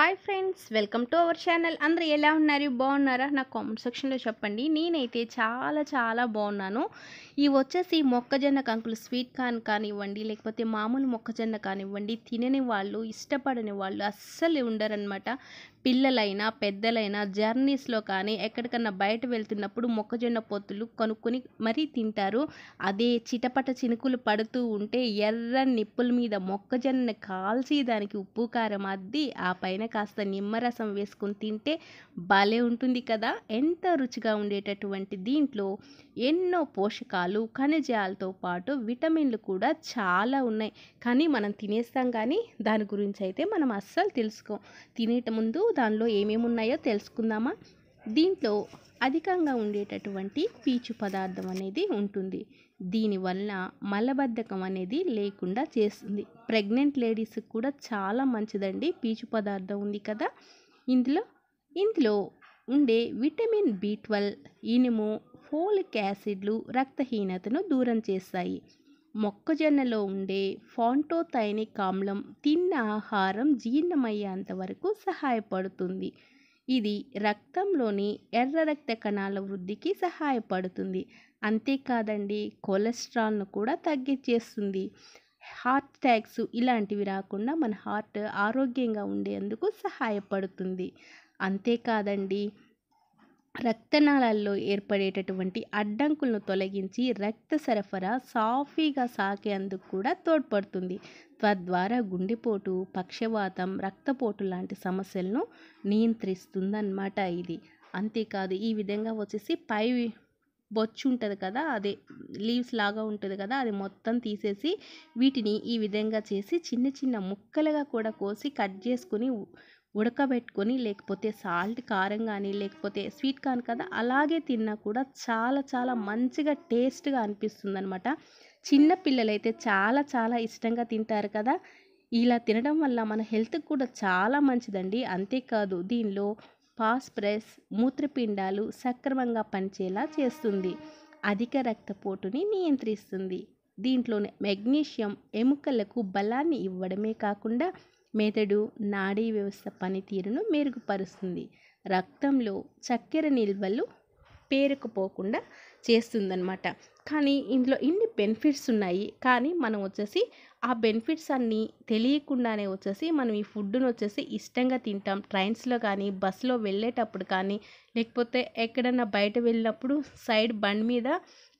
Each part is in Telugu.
hi friends welcome to our channel అందరు ఎలా ఉన్నారు బాగున్నారా నా కామెంట్ సెక్షన్లో చెప్పండి నేనైతే చాలా చాలా బాగున్నాను ఇవి వచ్చేసి మొక్కజొన్న కంకులు స్వీట్ కార్న్ కానివ్వండి లేకపోతే మామూలు మొక్కజొన్న కానివ్వండి తినని వాళ్ళు ఇష్టపడని వాళ్ళు అస్సలు ఉండరు పిల్లలైనా పెద్దలైనా జర్నీస్లో కానీ ఎక్కడికన్నా బయట వెళ్తున్నప్పుడు మొక్కజొన్న పొత్తులు కొనుక్కొని మరీ తింటారు అదే చిటపట చినుకులు పడుతూ ఉంటే ఎర్ర నిప్పుల మీద మొక్కజొన్న కాల్చి దానికి ఉప్పు కారం అద్ది ఆ పైన కాస్త నిమ్మరసం వేసుకుని తింటే భలే ఉంటుంది కదా ఎంత రుచిగా ఉండేటటువంటి దీంట్లో ఎన్నో పోషకాలు ఖనిజాలతో పాటు విటమిన్లు కూడా చాలా ఉన్నాయి కానీ మనం తినేస్తాం కానీ దాని గురించి అయితే మనం అస్సలు తెలుసుకో తినేట ముందు దానిలో ఏమేమి ఉన్నాయో తెలుసుకుందామా దీంట్లో అధికంగా ఉండేటటువంటి పీచు పదార్థం అనేది ఉంటుంది దీనివల్ల మలబద్ధకం అనేది లేకుండా చేస్తుంది ప్రెగ్నెంట్ లేడీస్కి కూడా చాలా మంచిదండి పీచు పదార్థం ఉంది కదా ఇందులో ఇందులో ఉండే విటమిన్ బి ట్వెల్వ్ ఇనుము ఫోలిక్ యాసిడ్లు రక్తహీనతను దూరం చేస్తాయి మొక్కజొన్నలో ఉండే ఫాంటోథైనిక్ ఆమ్లం తిన్న ఆహారం జీర్ణమయ్యేంత వరకు సహాయపడుతుంది ఇది రక్తంలోని ఎర్ర రక్త కణాల వృద్ధికి సహాయపడుతుంది అంతేకాదండి కొలెస్ట్రాల్ను కూడా తగ్గించేస్తుంది హార్ట్ అటాక్స్ ఇలాంటివి రాకుండా మన హార్ట్ ఆరోగ్యంగా ఉండేందుకు సహాయపడుతుంది అంతేకాదండి రక్తనాళాల్లో ఏర్పడేటటువంటి అడ్డంకులను తొలగించి రక్త సరఫరా సాఫీగా సాగేందుకు కూడా తోడ్పడుతుంది తద్వారా గుండెపోటు పక్షవాతం రక్తపోటు లాంటి సమస్యలను నియంత్రిస్తుందన్నమాట ఇది అంతేకాదు ఈ విధంగా వచ్చేసి పై బొచ్చు ఉంటుంది కదా అదే లీవ్స్ లాగా ఉంటుంది కదా అది మొత్తం తీసేసి వీటిని ఈ విధంగా చేసి చిన్న చిన్న ముక్కలుగా కూడా కోసి కట్ చేసుకుని ఉడకబెట్టుకొని లేకపోతే సాల్ట్ కారం కానీ లేకపోతే స్వీట్ కార్న్ కదా అలాగే తిన్నా కూడా చాలా చాలా మంచిగా టేస్ట్గా అనిపిస్తుంది అనమాట చిన్న పిల్లలైతే చాలా చాలా ఇష్టంగా తింటారు కదా ఇలా తినడం వల్ల మన హెల్త్కి కూడా చాలా మంచిదండి అంతేకాదు దీనిలో పాస్ప్రెస్ మూత్రపిండాలు సక్రమంగా పనిచేలా చేస్తుంది అధిక రక్తపోటుని నియంత్రిస్తుంది దీంట్లోని మెగ్నీషియం ఎముకలకు బలాన్ని ఇవ్వడమే కాకుండా మెదడు నాడీ వ్యవస్థ పనితీరును మెరుగుపరుస్తుంది రక్తంలో చక్కెర నిల్వలు పేరుకుపోకుండా చేస్తుందన్నమాట కానీ ఇందులో ఇన్ని బెనిఫిట్స్ ఉన్నాయి కానీ మనం వచ్చేసి ఆ బెనిఫిట్స్ అన్నీ తెలియకుండానే వచ్చేసి మనం ఈ ఫుడ్ను వచ్చేసి ఇష్టంగా తింటాం ట్రైన్స్లో కానీ బస్సులో వెళ్ళేటప్పుడు కానీ లేకపోతే ఎక్కడన్నా బయట వెళ్ళినప్పుడు సైడ్ బండి మీద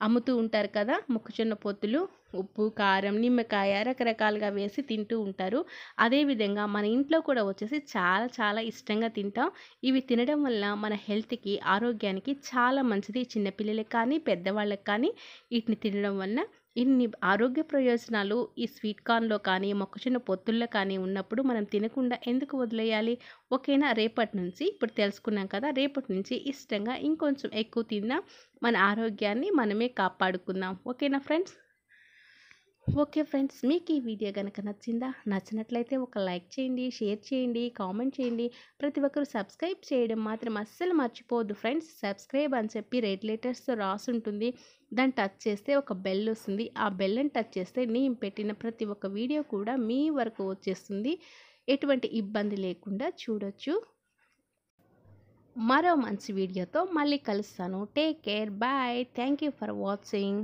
అమ్ముతూ ఉంటారు కదా మొక్కజొన్న పొత్తులు ఉప్పు కారం నిమ్మకాయ రకరకాలుగా వేసి తింటూ ఉంటారు అదేవిధంగా మన ఇంట్లో కూడా వచ్చేసి చాలా చాలా ఇష్టంగా తింటాం ఇవి తినడం వల్ల మన హెల్త్కి ఆరోగ్యానికి చాలా మంచిది చిన్నపిల్లలకు కానీ పెద్దవాళ్ళకి కానీ వీటిని తినడం వల్ల ఇన్ని ఆరోగ్య ప్రయోజనాలు ఈ స్వీట్ కార్న్లో కానీ మొక్కజొన్న పొత్తుల్లో కానీ ఉన్నప్పుడు మనం తినకుండా ఎందుకు వదిలేయాలి ఓకేనా రేపటి నుంచి ఇప్పుడు తెలుసుకున్నాం కదా రేపటి నుంచి ఇష్టంగా ఇంకొంచెం ఎక్కువ తిన్నా మన ఆరోగ్యాన్ని మనమే కాపాడుకుందాం ఓకేనా ఫ్రెండ్స్ ఓకే ఫ్రెండ్స్ మీకు ఈ వీడియో కనుక నచ్చిందా నచ్చినట్లయితే ఒక లైక్ చేయండి షేర్ చేయండి కామెంట్ చేయండి ప్రతి ఒక్కరు సబ్స్క్రైబ్ చేయడం మాత్రం అస్సలు మర్చిపోవద్దు ఫ్రెండ్స్ సబ్స్క్రైబ్ అని చెప్పి రెడ్ లెటర్స్తో రాసుంటుంది దాన్ని టచ్ చేస్తే ఒక బెల్ వస్తుంది ఆ బెల్ని టచ్ చేస్తే నేను పెట్టిన ప్రతి ఒక్క వీడియో కూడా మీ వరకు వచ్చేస్తుంది ఎటువంటి ఇబ్బంది లేకుండా చూడొచ్చు మరో మంచి వీడియోతో మళ్ళీ కలుస్తాను take care bye thank you for watching